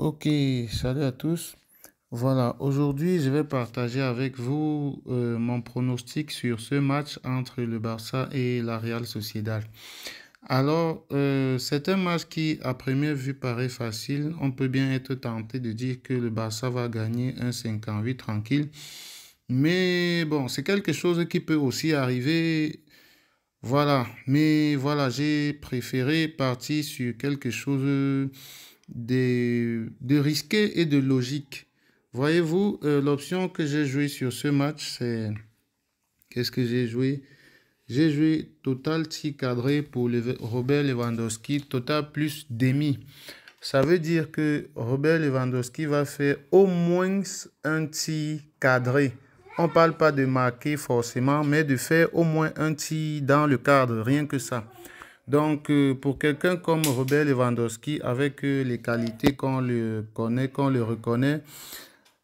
Ok, salut à tous. Voilà, aujourd'hui je vais partager avec vous euh, mon pronostic sur ce match entre le Barça et la Real Sociedad. Alors, euh, c'est un match qui à première vue paraît facile. On peut bien être tenté de dire que le Barça va gagner un 5-8 tranquille. Mais bon, c'est quelque chose qui peut aussi arriver voilà, mais voilà, j'ai préféré partir sur quelque chose de, de risqué et de logique. Voyez-vous, euh, l'option que j'ai jouée sur ce match, c'est... Qu'est-ce que j'ai joué J'ai joué total tir cadré pour Robert Lewandowski, total plus demi. Ça veut dire que Robert Lewandowski va faire au moins un tir cadré. On ne parle pas de marquer forcément, mais de faire au moins un tir dans le cadre, rien que ça. Donc, euh, pour quelqu'un comme Robert Lewandowski, avec euh, les qualités qu'on le connaît, qu'on le reconnaît,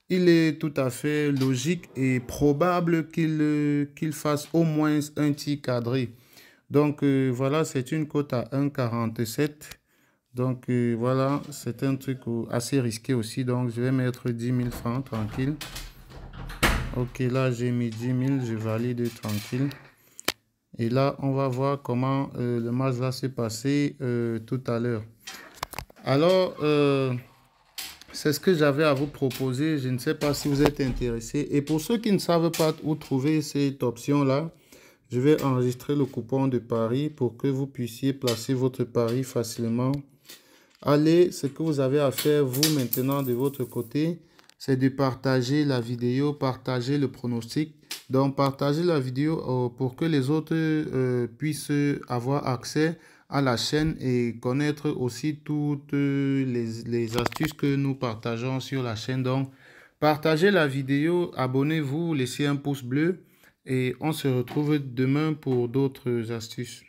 il est tout à fait logique et probable qu'il euh, fasse au moins un petit cadré. Donc, voilà, c'est une cote à 1,47. Donc, voilà, c'est un truc assez risqué aussi. Donc, je vais mettre 10 000 francs, tranquille. Ok, là, j'ai mis 10 000, je valide tranquille. Et là, on va voir comment euh, le match va se passer euh, tout à l'heure. Alors, euh, c'est ce que j'avais à vous proposer. Je ne sais pas si vous êtes intéressé. Et pour ceux qui ne savent pas où trouver cette option-là, je vais enregistrer le coupon de Paris pour que vous puissiez placer votre pari facilement. Allez, ce que vous avez à faire, vous, maintenant, de votre côté, c'est de partager la vidéo, partager le pronostic donc, partagez la vidéo euh, pour que les autres euh, puissent avoir accès à la chaîne et connaître aussi toutes euh, les, astuces que nous partageons sur la chaîne. Donc, partagez la vidéo, abonnez-vous, laissez un pouce bleu et on se retrouve demain pour d'autres astuces.